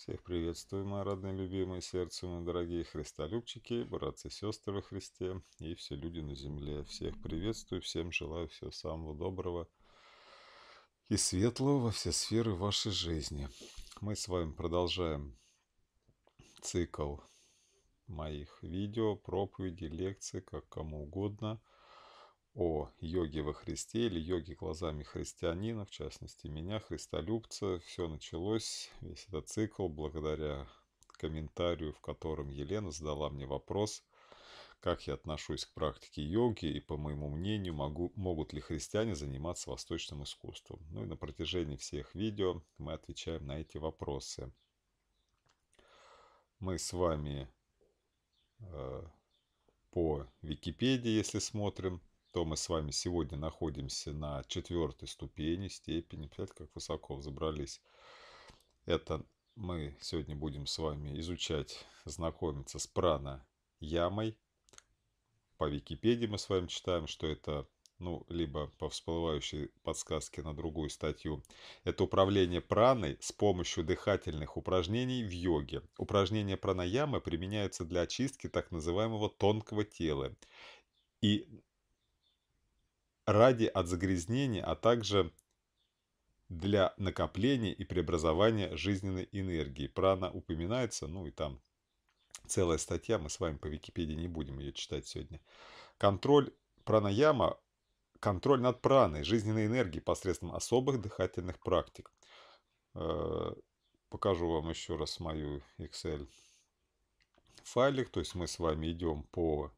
Всех приветствую, мои родные, любимые сердце, мои дорогие христолюбчики, братцы и сестры во Христе и все люди на земле. Всех приветствую, всем желаю всего самого доброго и светлого во все сферы вашей жизни. Мы с вами продолжаем цикл моих видео, проповеди, лекций, как кому угодно, о йоге во Христе или йоге глазами христианина, в частности меня, христолюбца. Все началось, весь этот цикл, благодаря комментарию, в котором Елена задала мне вопрос, как я отношусь к практике йоги и, по моему мнению, могу, могут ли христиане заниматься восточным искусством. Ну и на протяжении всех видео мы отвечаем на эти вопросы. Мы с вами э, по Википедии, если смотрим, то мы с вами сегодня находимся на четвертой ступени, степени. Представляете, как высоко взобрались. Это мы сегодня будем с вами изучать, знакомиться с прана-ямой. По Википедии мы с вами читаем, что это, ну, либо по всплывающей подсказке на другую статью, это управление праной с помощью дыхательных упражнений в йоге. Упражнения пранаямы применяются для очистки так называемого тонкого тела и ради от загрязнения, а также для накопления и преобразования жизненной энергии. Прана упоминается, ну и там целая статья, мы с вами по Википедии не будем ее читать сегодня. Контроль пранаяма, контроль над праной, жизненной энергией посредством особых дыхательных практик. Э, покажу вам еще раз мою Excel файлик, то есть мы с вами идем по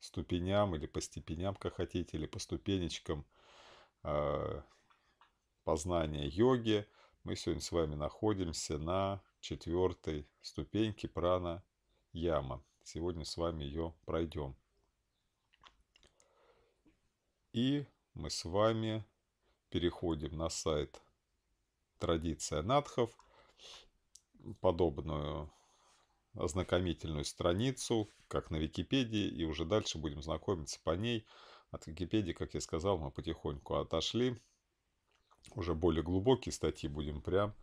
ступеням или по степеням, как хотите, или по ступенечкам а, познания йоги. Мы сегодня с вами находимся на четвертой ступеньке прана яма. Сегодня с вами ее пройдем. И мы с вами переходим на сайт «Традиция надхов». Подобную ознакомительную страницу, как на Википедии, и уже дальше будем знакомиться по ней. От Википедии, как я сказал, мы потихоньку отошли. Уже более глубокие статьи будем прям,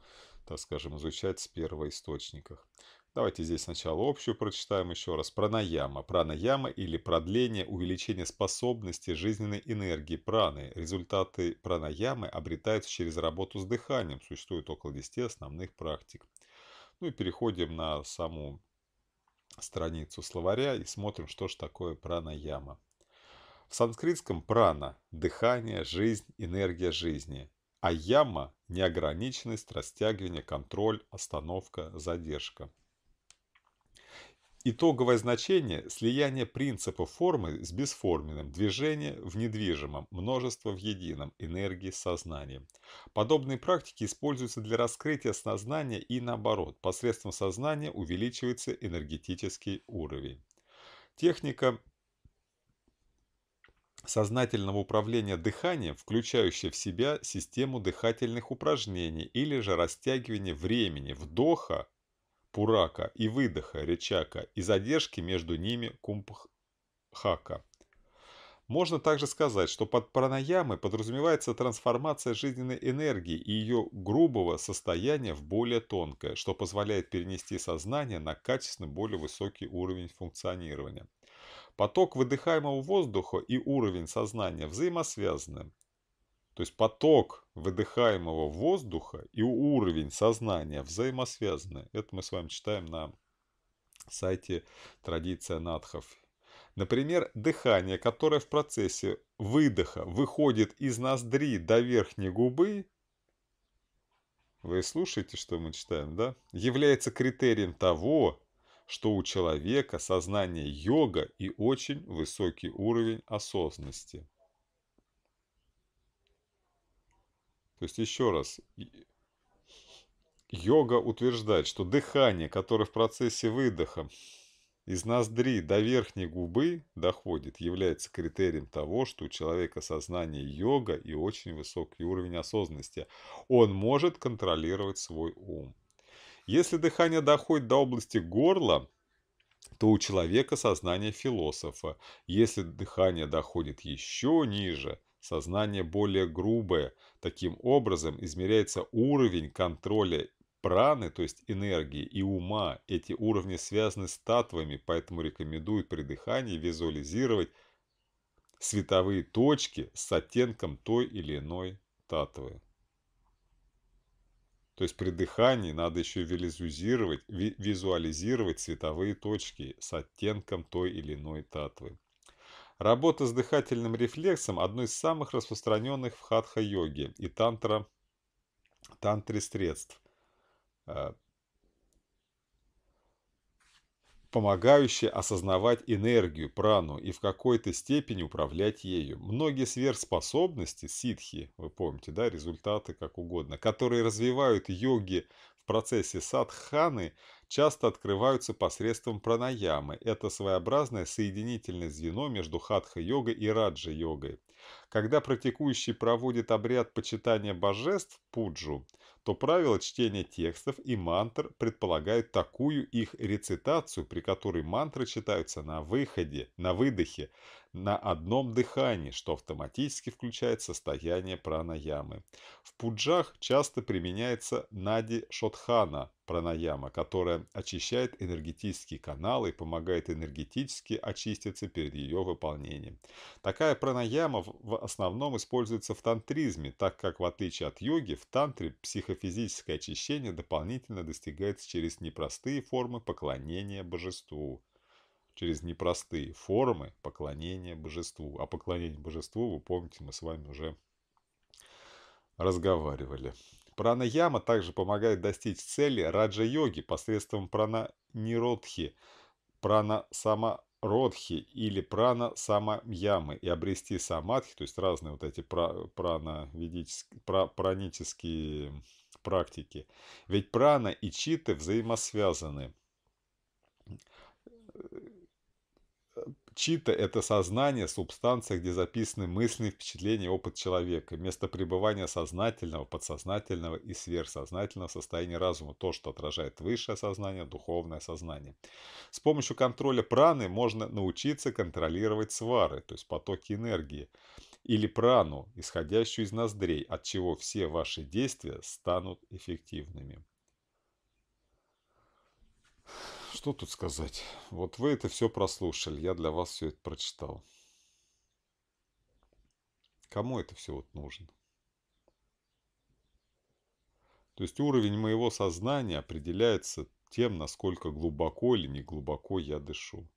так скажем, изучать с первоисточников. Давайте здесь сначала общую прочитаем еще раз. Пранаяма. Пранаяма или продление, увеличение способности жизненной энергии праны. Результаты пранаямы обретаются через работу с дыханием. Существует около 10 основных практик. Ну и переходим на саму страницу словаря и смотрим, что же такое пранаяма. В санскритском прана – дыхание, жизнь, энергия жизни. А яма – неограниченность, растягивание, контроль, остановка, задержка. Итоговое значение – слияние принципа формы с бесформенным, движение в недвижимом, множество в едином, энергии с сознанием. Подобные практики используются для раскрытия сознания и наоборот, посредством сознания увеличивается энергетический уровень. Техника сознательного управления дыханием, включающая в себя систему дыхательных упражнений или же растягивание времени вдоха пурака и выдоха речака и задержки между ними кумпхака. Можно также сказать, что под пранаямой подразумевается трансформация жизненной энергии и ее грубого состояния в более тонкое, что позволяет перенести сознание на качественно более высокий уровень функционирования. Поток выдыхаемого воздуха и уровень сознания взаимосвязаны. То есть поток выдыхаемого воздуха и уровень сознания взаимосвязаны. Это мы с вами читаем на сайте «Традиция надхов». Например, дыхание, которое в процессе выдоха выходит из ноздри до верхней губы, вы слушаете, что мы читаем, да? Является критерием того, что у человека сознание йога и очень высокий уровень осознанности. То есть еще раз, йога утверждает, что дыхание, которое в процессе выдоха из ноздри до верхней губы доходит, является критерием того, что у человека сознание йога и очень высокий уровень осознанности. Он может контролировать свой ум. Если дыхание доходит до области горла, то у человека сознание философа. Если дыхание доходит еще ниже, Сознание более грубое. Таким образом измеряется уровень контроля праны, то есть энергии и ума. Эти уровни связаны с татвами, поэтому рекомендуют при дыхании визуализировать световые точки с оттенком той или иной татвы. То есть при дыхании надо еще визуализировать, визуализировать цветовые точки с оттенком той или иной татвы. Работа с дыхательным рефлексом – одно из самых распространенных в хатха-йоге и тантра, тантре средств, э, помогающее осознавать энергию, прану и в какой-то степени управлять ею. Многие сверхспособности, ситхи, вы помните, да, результаты как угодно, которые развивают йоги в процессе садханы, часто открываются посредством пранаямы. Это своеобразное соединительное звено между хатха-йогой и раджа-йогой. Когда практикующий проводит обряд почитания божеств, пуджу, то правила чтения текстов и мантр предполагают такую их рецитацию, при которой мантры читаются на выходе, на выдохе, на одном дыхании, что автоматически включает состояние пранаямы. В пуджах часто применяется нади шотхана пранаяма, которая очищает энергетические каналы и помогает энергетически очиститься перед ее выполнением. Такая пранаяма в основном используется в тантризме, так как в отличие от йоги, в тантре психофизическое очищение дополнительно достигается через непростые формы поклонения божеству через непростые формы поклонения божеству. О поклонении божеству, вы помните, мы с вами уже разговаривали. Пранаяма также помогает достичь цели раджа-йоги посредством прана-ниродхи, прана-самародхи или прана-самамьямы и обрести самадхи, то есть разные вот эти пранические практики. Ведь прана и читы взаимосвязаны Чита – это сознание, субстанция, где записаны мысли, впечатления опыт человека, место пребывания сознательного, подсознательного и сверхсознательного состояния разума, то, что отражает высшее сознание, духовное сознание. С помощью контроля праны можно научиться контролировать свары, то есть потоки энергии, или прану, исходящую из ноздрей, от чего все ваши действия станут эффективными. что тут сказать? Вот вы это все прослушали, я для вас все это прочитал. Кому это все вот нужно? То есть уровень моего сознания определяется тем, насколько глубоко или не глубоко я дышу.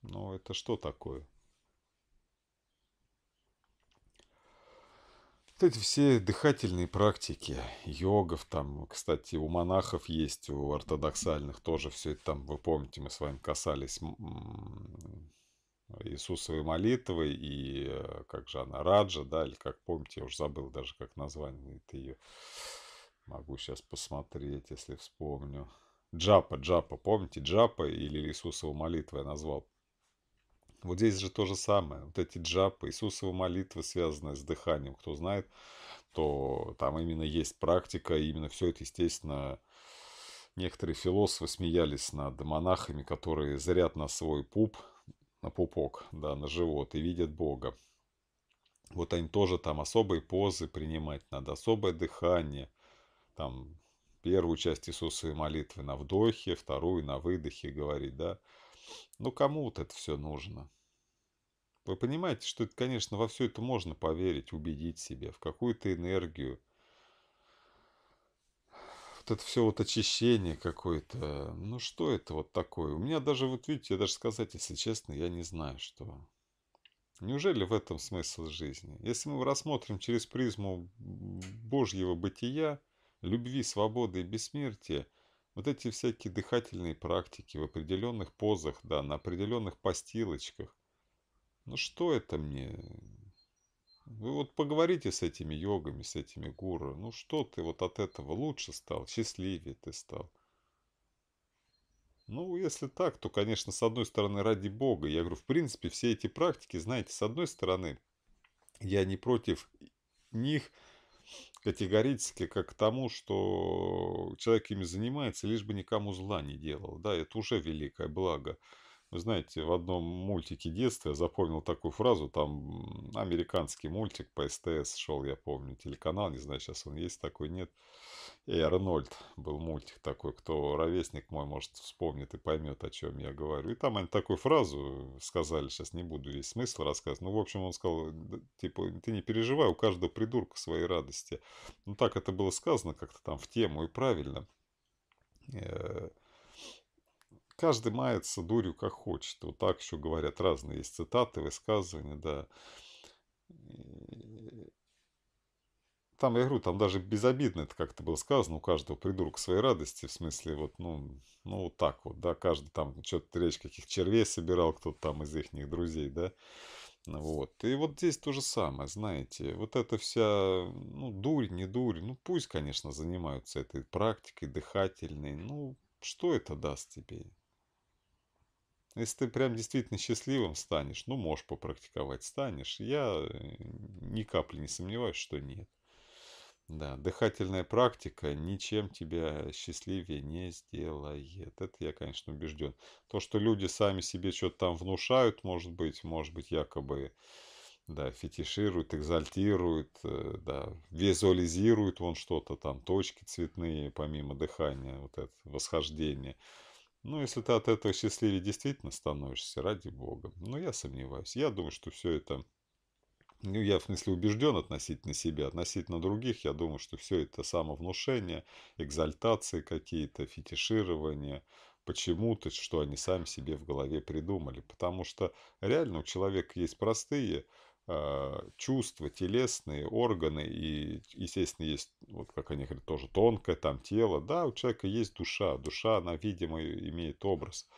Но ну, это что такое? Кстати, все дыхательные практики, йогов там, кстати, у монахов есть, у ортодоксальных тоже все это там, вы помните, мы с вами касались Иисусовой молитвы и э, как же она, Раджа, да, или как помните, я уже забыл даже как название это ее. Могу сейчас посмотреть, если вспомню. Джапа, Джапа, помните, Джапа или Иисусова молитва я назвал вот здесь же то же самое. Вот эти джапы, Иисусова молитва, связанная с дыханием. Кто знает, то там именно есть практика. И именно все это, естественно, некоторые философы смеялись над монахами, которые зарят на свой пуп, на пупок, да, на живот и видят Бога. Вот они тоже там особые позы принимать надо, особое дыхание. Там первую часть Иисусовой молитвы на вдохе, вторую на выдохе говорить, да. Ну кому вот это все нужно? Вы понимаете, что это, конечно, во все это можно поверить, убедить себя, в какую-то энергию. Вот это все вот очищение какое-то. Ну что это вот такое? У меня даже, вот видите, я даже сказать, если честно, я не знаю, что. Неужели в этом смысл жизни? Если мы рассмотрим через призму Божьего бытия, любви, свободы и бессмертия – вот эти всякие дыхательные практики в определенных позах, да, на определенных постилочках. Ну что это мне? Вы вот поговорите с этими йогами, с этими гуру. Ну что ты вот от этого лучше стал, счастливее ты стал? Ну, если так, то, конечно, с одной стороны, ради бога. Я говорю, в принципе, все эти практики, знаете, с одной стороны, я не против них, категорически как к тому, что человек ими занимается, лишь бы никому зла не делал. Да, это уже великое благо. Вы знаете, в одном мультике детства я запомнил такую фразу, там американский мультик по СТС шел, я помню, телеканал, не знаю, сейчас он есть такой, нет. И Арнольд был мультик такой, кто ровесник мой, может, вспомнит и поймет, о чем я говорю. И там они такую фразу сказали, сейчас не буду весь смысл рассказывать. Ну, в общем, он сказал, типа, ты не переживай, у каждого придурка свои радости. Ну, так это было сказано как-то там в тему и правильно. Э, каждый мается дурью как хочет. Вот так еще говорят разные есть цитаты, высказывания, да. Там, я говорю, там даже безобидно это как-то было сказано, у каждого придурка своей радости, в смысле, вот, ну, ну, вот так вот, да, каждый там что-то речь каких червей собирал, кто-то там из их друзей, да, вот. И вот здесь то же самое, знаете, вот эта вся, ну, дурь, не дурь, ну, пусть, конечно, занимаются этой практикой дыхательной, ну, что это даст тебе? Если ты прям действительно счастливым станешь, ну, можешь попрактиковать, станешь. Я э, ни капли не сомневаюсь, что нет. Да, дыхательная практика ничем тебя счастливее не сделает. Это я, конечно, убежден. То, что люди сами себе что-то там внушают, может быть, может быть, якобы, да, фетишируют, экзальтируют, э, да, визуализируют вон что-то там, точки цветные, помимо дыхания, вот это восхождение. Ну, если ты от этого счастливее действительно становишься, ради бога. Но ну, я сомневаюсь. Я думаю, что все это... Ну, я, в смысле, убежден относительно себя, относительно других. Я думаю, что все это самовнушение, экзальтации какие-то, фетиширование, почему-то, что они сами себе в голове придумали. Потому что реально у человека есть простые а, чувства, телесные органы, и, естественно, есть, вот как они говорят, тоже тонкое там тело. Да, у человека есть душа. Душа, она, видимо, имеет образ.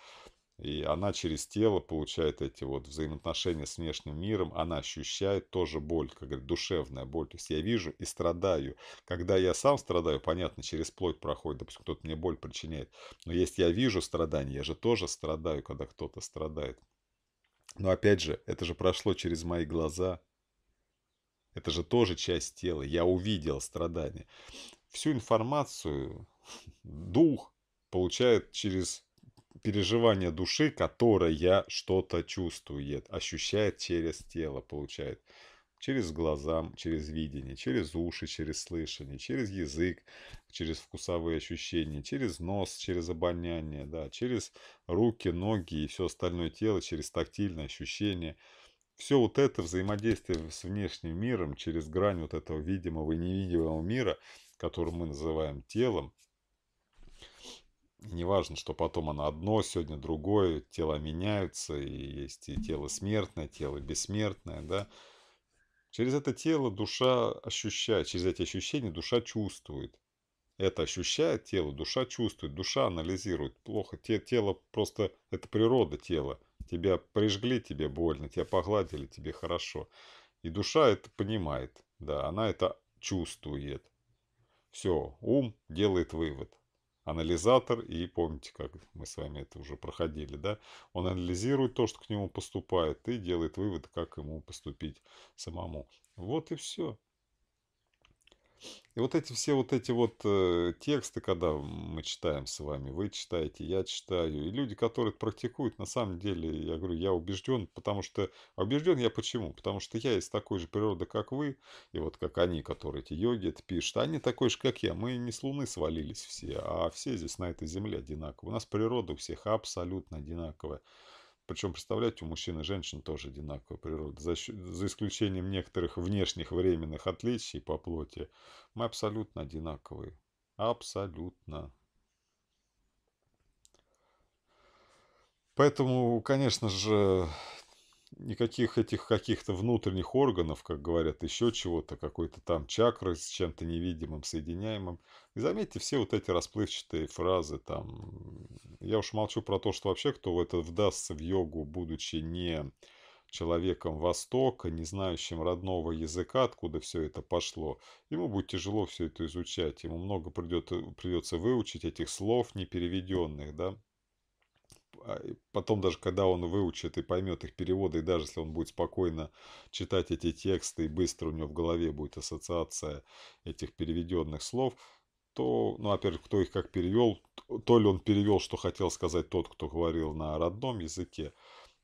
И она через тело получает эти вот взаимоотношения с внешним миром, она ощущает тоже боль, как говорят душевная боль. То есть я вижу и страдаю. Когда я сам страдаю, понятно, через плоть проходит, допустим, кто-то мне боль причиняет. Но если я вижу страдание, я же тоже страдаю, когда кто-то страдает. Но опять же, это же прошло через мои глаза. Это же тоже часть тела. Я увидел страдания. Всю информацию дух получает через переживание души, которая что-то чувствует, ощущает через тело, получает. Через глаза, через видение, через уши, через слышание, через язык, через вкусовые ощущения, через нос, через обоняние, да, через руки, ноги и все остальное тело, через тактильные ощущения. Все вот это взаимодействие с внешним миром, через грань вот этого видимого и невидимого мира, который мы называем телом, неважно, что потом оно одно, сегодня другое, тела меняются, и есть и тело смертное, тело бессмертное, да, Через это тело душа ощущает, через эти ощущения душа чувствует. Это ощущает тело, душа чувствует, душа анализирует. Плохо, те, тело просто, это природа тела. Тебя прижгли, тебе больно, тебя погладили, тебе хорошо. И душа это понимает, да, она это чувствует. Все, ум делает вывод анализатор, и помните, как мы с вами это уже проходили, да, он анализирует то, что к нему поступает, и делает выводы, как ему поступить самому. Вот и все. И вот эти все вот эти вот э, тексты, когда мы читаем с вами, вы читаете, я читаю, и люди, которые это практикуют, на самом деле, я говорю, я убежден, потому что... А убежден я почему? Потому что я из такой же природы, как вы, и вот как они, которые эти йоги это пишут, а они такой же, как я. Мы не с луны свалились все, а все здесь на этой земле одинаковые. У нас природа у всех абсолютно одинаковая. Причем, представляете, у мужчин и женщин тоже одинаковая природа. За, за исключением некоторых внешних временных отличий по плоти, мы абсолютно одинаковые. Абсолютно. Поэтому, конечно же, никаких этих каких-то внутренних органов, как говорят, еще чего-то, какой-то там чакры с чем-то невидимым, соединяемым. И заметьте, все вот эти расплывчатые фразы там... Я уж молчу про то, что вообще кто в это вдастся в йогу, будучи не человеком Востока, не знающим родного языка, откуда все это пошло. Ему будет тяжело все это изучать, ему много придет, придется выучить этих слов непереведенных, да. А, потом даже когда он выучит и поймет их переводы, и даже если он будет спокойно читать эти тексты, и быстро у него в голове будет ассоциация этих переведенных слов, то, ну, во-первых, кто их как перевел, то ли он перевел, что хотел сказать тот, кто говорил на родном языке,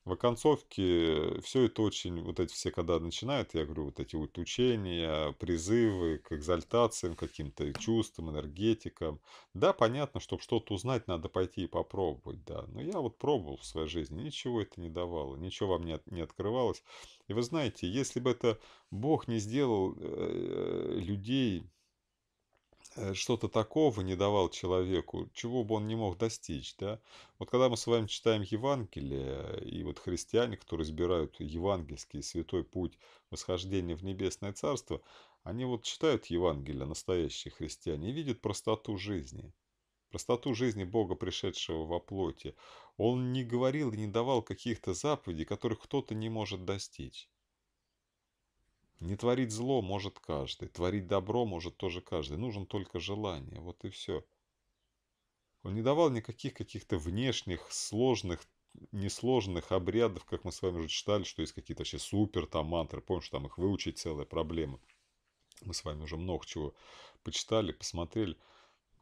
в оконцовке все это очень, вот эти все, когда начинают, я говорю, вот эти вот учения, призывы к экзальтациям, каким-то чувствам, энергетикам. Да, понятно, чтобы что-то узнать, надо пойти и попробовать, да. Но я вот пробовал в своей жизни, ничего это не давало, ничего вам не, от, не открывалось. И вы знаете, если бы это Бог не сделал э, людей Э, что-то такого не давал человеку, чего бы он не мог достичь, да? Вот когда мы с вами читаем Евангелие, э, и вот христиане, которые разбирают евангельский святой путь восхождения в небесное царство, они вот читают Евангелие, настоящие христиане, и видят простоту жизни, простоту жизни Бога, пришедшего во плоти. Он не говорил и не давал каких-то заповедей, которых кто-то не может достичь. Не творить зло может каждый, творить добро может тоже каждый. Нужен только желание, вот и все. Он не давал никаких каких-то внешних, сложных, несложных обрядов, как мы с вами уже читали, что есть какие-то вообще супер там мантры. Помнишь, там их выучить целая проблема. Мы с вами уже много чего почитали, посмотрели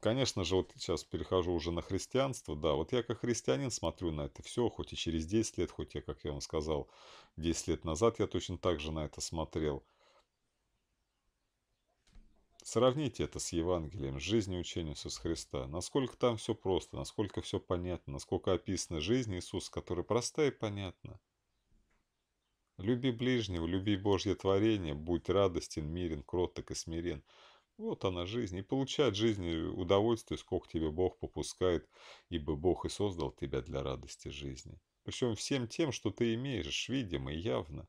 конечно же, вот сейчас перехожу уже на христианство, да, вот я как христианин смотрю на это все, хоть и через 10 лет, хоть я, как я вам сказал, 10 лет назад я точно так же на это смотрел. Сравните это с Евангелием, с жизнью учения Иисуса Христа. Насколько там все просто, насколько все понятно, насколько описана жизнь Иисуса, которая простая и понятна. Люби ближнего, люби Божье творение, будь радостен, мирен, кроток и смирен. Вот она жизнь, и получать от жизни э, удовольствие, сколько тебе Бог попускает, ибо Бог и создал тебя для радости жизни. Причем всем тем, что ты имеешь, видимо и явно.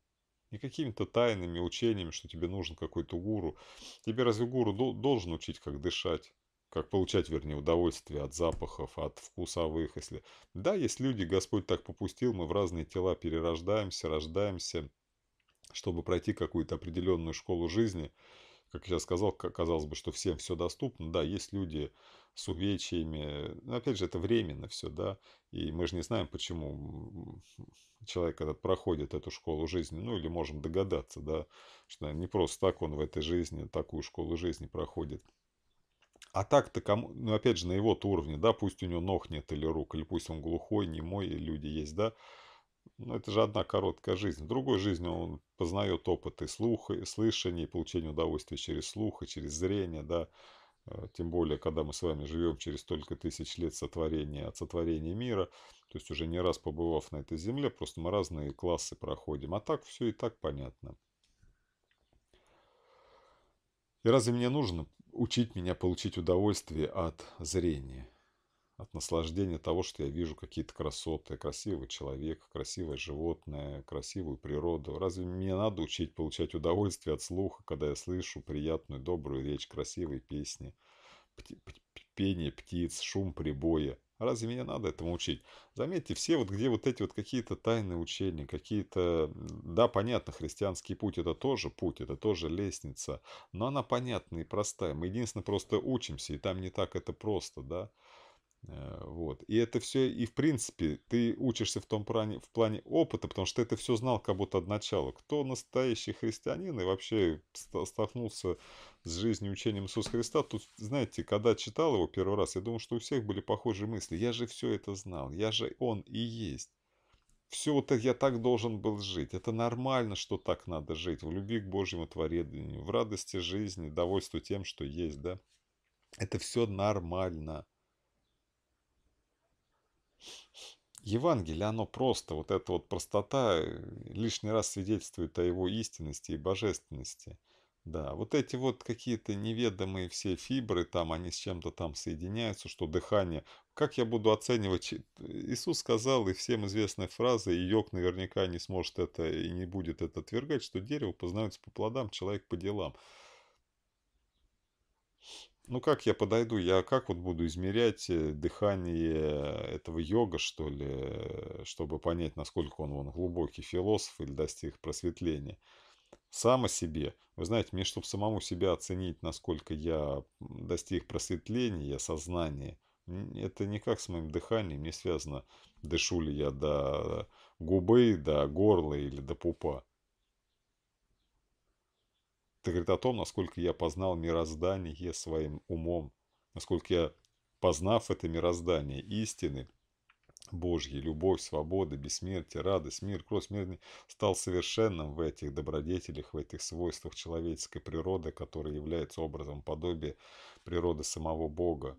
Не какими-то тайными учениями, что тебе нужен какой-то гуру. Тебе разве гуру должен учить, как дышать? Как получать, вернее, удовольствие от запахов, от вкусовых, если... Да, есть люди, Господь так попустил, мы в разные тела перерождаемся, рождаемся, чтобы пройти какую-то определенную школу жизни – как я сказал, казалось бы, что всем все доступно. Да, есть люди с увечьями. Но опять же, это временно все, да. И мы же не знаем, почему человек этот проходит эту школу жизни. Ну, или можем догадаться, да, что не просто так он в этой жизни такую школу жизни проходит. А так-то кому, ну опять же, на его уровне, да, пусть у него ног нет или рук, или пусть он глухой, немой, и люди есть, да, ну, это же одна короткая жизнь. В другой жизни он познает опыты слуха, и слышания, получения удовольствия через слух и через зрение, да. Э, тем более, когда мы с вами живем через столько тысяч лет сотворения, от сотворения мира, то есть уже не раз побывав на этой земле, просто мы разные классы проходим. А так все и так понятно. И разве мне нужно учить меня получить удовольствие от зрения? от наслаждения того, что я вижу какие-то красоты, красивый человек, красивое животное, красивую природу. Разве мне надо учить получать удовольствие от слуха, когда я слышу приятную, добрую речь, красивые песни, пение птиц, шум прибоя? Разве меня надо этому учить? Заметьте, все вот где вот эти вот какие-то тайные учения, какие-то... Да, понятно, христианский путь это тоже путь, это тоже лестница, но она понятна и простая. Мы единственное просто учимся, и там не так это просто, да? Э, вот. И это все, и в принципе, ты учишься в том плане, в плане опыта, потому что ты это все знал как будто от начала. Кто настоящий христианин и вообще столкнулся с жизнью и учением Иисуса Христа, тут, знаете, когда читал его первый раз, я думал, что у всех были похожие мысли. Я же все это знал, я же он и есть. Все вот это я так должен был жить. Это нормально, что так надо жить. В любви к Божьему творению, в радости жизни, довольству тем, что есть, да. Это все нормально. Евангелие, оно просто, вот эта вот простота э, лишний раз свидетельствует о его истинности и божественности. Да, вот эти вот какие-то неведомые все фибры, там они с чем-то там соединяются, что дыхание. Как я буду оценивать? Э, Иисус сказал, и всем известная фраза, и Йог наверняка не сможет это и не будет это отвергать, что дерево познается по плодам, человек по делам ну как я подойду, я как вот буду измерять э, дыхание этого йога, что ли, э, чтобы понять, насколько он, он глубокий философ или достиг просветления. Само себе. Вы знаете, мне, чтобы самому себя оценить, насколько я достиг просветления, сознания, это никак с моим дыханием не связано, дышу ли я до губы, до горла или до пупа. Это говорит о том, насколько я познал мироздание своим умом, насколько я, познав это мироздание истины, Божьей, любовь, свобода, бессмертие, радость, мир, кровь, смерть, стал совершенным в этих добродетелях, в этих свойствах человеческой природы, которая является образом подобия природы самого Бога.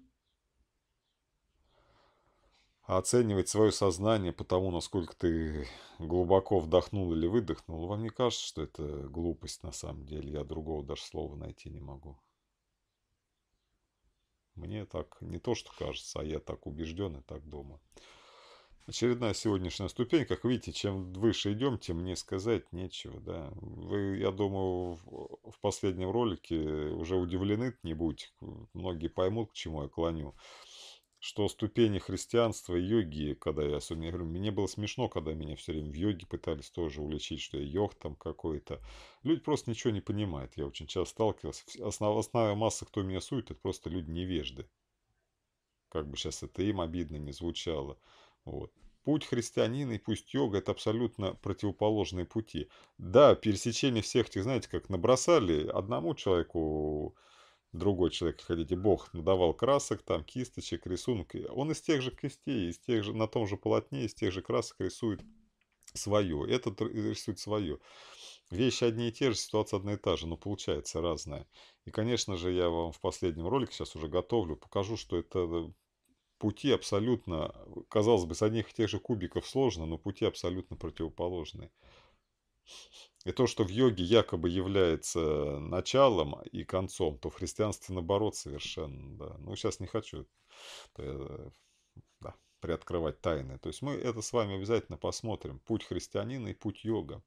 А оценивать свое сознание по тому, насколько ты глубоко вдохнул или выдохнул, вам не кажется, что это глупость на самом деле? Я другого даже слова найти не могу. Мне так не то, что кажется, а я так убежден и так дома. Очередная сегодняшняя ступень. Как видите, чем выше идем, тем мне сказать нечего. Да? Вы, я думаю, в последнем ролике уже удивлены не будете. Многие поймут, к чему я клоню что ступени христианства и йоги, когда я особенно, говорю, мне было смешно, когда меня все время в йоге пытались тоже уличить, что я йог там какой-то. Люди просто ничего не понимают, я очень часто сталкивался. основная масса, кто меня сует, это просто люди невежды. Как бы сейчас это им обидно не звучало. Вот. Путь христианина и пусть йога – это абсолютно противоположные пути. Да, пересечение всех этих, знаете, как набросали одному человеку другой человек, хотите, бог, надавал красок, там, кисточек, рисунки, Он из тех же кистей, из тех же, на том же полотне, из тех же красок рисует свое. Этот э, рисует свое. Вещи одни и те же, ситуация одна и та же, но получается разная. И, конечно же, я вам в последнем ролике сейчас уже готовлю, покажу, что это э, пути абсолютно, казалось бы, с одних и тех же кубиков сложно, но пути абсолютно противоположные. И то, что в йоге якобы является началом и концом, то в христианстве наоборот совершенно. Да. Ну, сейчас не хочу да, приоткрывать тайны. То есть мы это с вами обязательно посмотрим. Путь христианина и путь йога.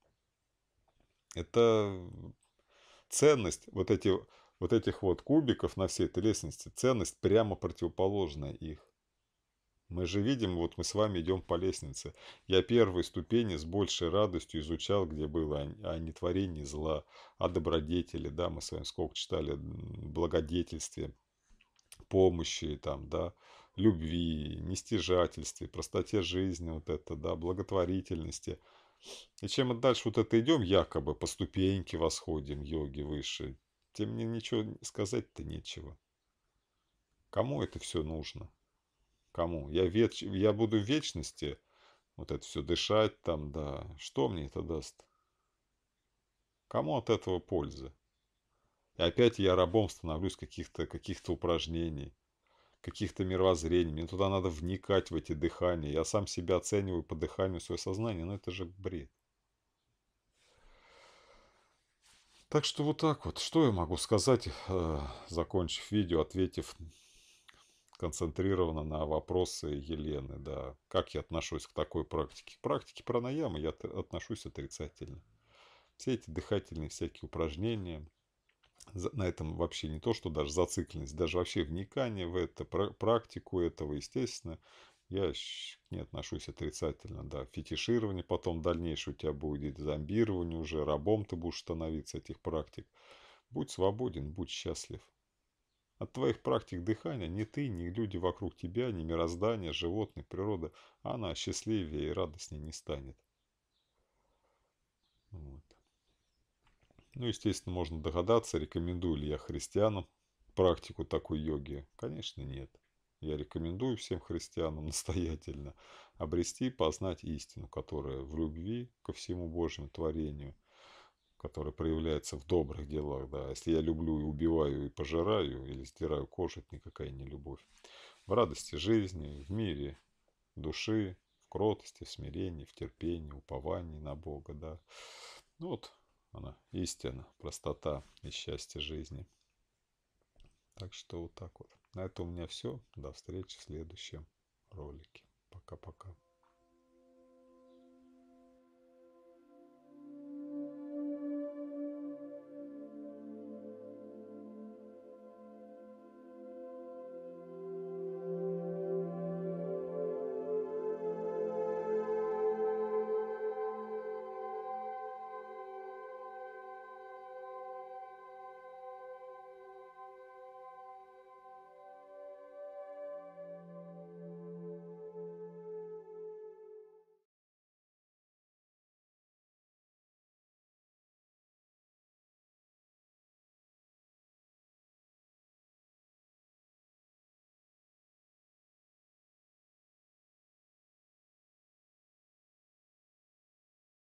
Это ценность вот, эти, вот этих вот кубиков на всей этой лестнице, ценность прямо противоположная их. Мы же видим, вот мы с вами идем по лестнице. Я первые ступени с большей радостью изучал, где было о а, а нетворении зла, о а добродетели, да, мы с вами сколько читали, благодетельстве, помощи, там, да, любви, нестяжательстве, простоте жизни, вот это, да, благотворительности. И чем мы дальше вот это идем, якобы по ступеньке восходим, йоги выше, тем мне ничего сказать-то нечего. Кому это все нужно? Кому? Я, веч... я буду в вечности вот это все дышать там, да. Что мне это даст? Кому от этого польза? И опять я рабом становлюсь каких-то каких упражнений, каких-то мировоззрений. Мне туда надо вникать в эти дыхания. Я сам себя оцениваю по дыханию свое сознание. Но ну, это же бред. Так что вот так вот. Что я могу сказать, э, закончив видео, ответив концентрировано на вопросы Елены, да, как я отношусь к такой практике. К практике пранаямы я отношусь отрицательно. Все эти дыхательные всякие упражнения, на этом вообще не то, что даже зацикленность, даже вообще вникание в это, практику этого, естественно, я к ней отношусь отрицательно, да. Фетиширование потом дальнейшее у тебя будет, зомбирование уже, рабом ты будешь становиться этих практик. Будь свободен, будь счастлив. От твоих практик дыхания ни ты, ни люди вокруг тебя, ни мироздание, животные, природа, она счастливее и радостнее не станет. Вот. Ну, естественно, можно догадаться, рекомендую ли я христианам практику такой йоги. Конечно, нет. Я рекомендую всем христианам настоятельно обрести и познать истину, которая в любви ко всему Божьему творению – который проявляется в добрых делах, да. А если я люблю и убиваю, и пожираю, или стираю кожу, это никакая не любовь. В радости жизни, в мире, души, в кротости, в смирении, в терпении, уповании на Бога, да. Ну вот она, истина, простота и счастье жизни. Так что вот так вот. На этом у меня все. До встречи в следующем ролике. Пока-пока.